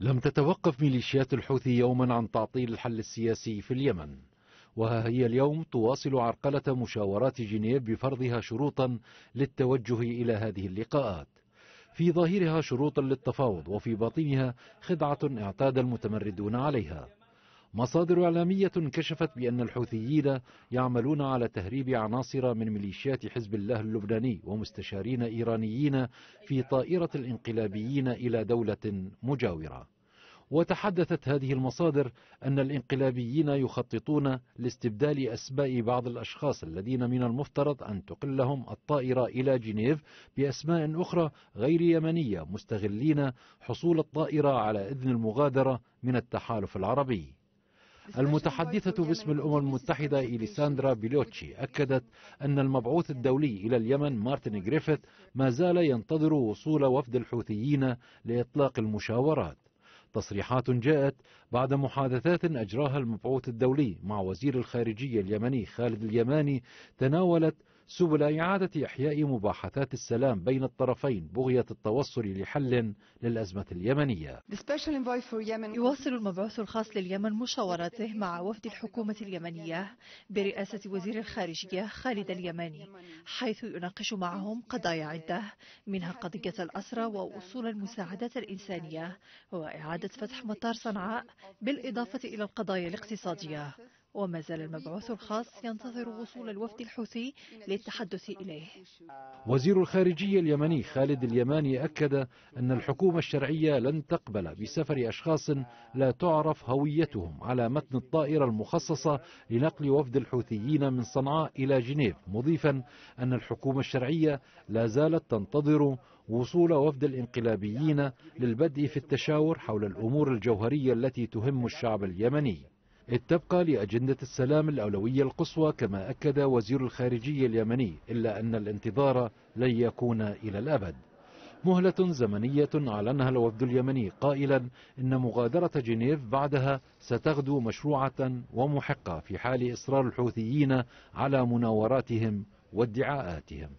لم تتوقف ميليشيات الحوثي يوما عن تعطيل الحل السياسي في اليمن وها هي اليوم تواصل عرقلة مشاورات جنيف بفرضها شروطا للتوجه إلى هذه اللقاءات في ظاهرها شروطا للتفاوض وفي باطنها خدعة اعتاد المتمردون عليها مصادر إعلامية كشفت بأن الحوثيين يعملون على تهريب عناصر من ميليشيات حزب الله اللبناني ومستشارين إيرانيين في طائرة الانقلابيين إلى دولة مجاورة وتحدثت هذه المصادر أن الانقلابيين يخططون لاستبدال أسماء بعض الأشخاص الذين من المفترض أن تقلهم الطائرة إلى جنيف بأسماء أخرى غير يمنية مستغلين حصول الطائرة على إذن المغادرة من التحالف العربي المتحدثة باسم الأمم المتحدة إليساندرا بيلوتشي أكدت أن المبعوث الدولي إلى اليمن مارتن جريفيث ما زال ينتظر وصول وفد الحوثيين لإطلاق المشاورات تصريحات جاءت بعد محادثات أجراها المبعوث الدولي مع وزير الخارجية اليمني خالد اليماني تناولت سبل إعادة إحياء مباحثات السلام بين الطرفين بغية التوصل لحل للأزمة اليمنية يواصل المبعوث الخاص لليمن مشاوراته مع وفد الحكومة اليمنية برئاسة وزير الخارجية خالد اليماني حيث يناقش معهم قضايا عدة منها قضية الأسرى ووصول المساعدات الإنسانية وإعادة فتح مطار صنعاء بالإضافة إلى القضايا الاقتصادية وما زال المبعوث الخاص ينتظر وصول الوفد الحوثي للتحدث إليه وزير الخارجية اليمني خالد اليماني أكد أن الحكومة الشرعية لن تقبل بسفر أشخاص لا تعرف هويتهم على متن الطائرة المخصصة لنقل وفد الحوثيين من صنعاء إلى جنيف مضيفا أن الحكومة الشرعية لا زالت تنتظر وصول وفد الانقلابيين للبدء في التشاور حول الأمور الجوهرية التي تهم الشعب اليمني إذ تبقى لأجندة السلام الأولوية القصوى كما أكد وزير الخارجية اليمني إلا أن الانتظار لن يكون إلى الأبد مهلة زمنية أعلنها الوفد اليمني قائلا إن مغادرة جنيف بعدها ستغدو مشروعة ومحقة في حال إصرار الحوثيين على مناوراتهم وادعاءاتهم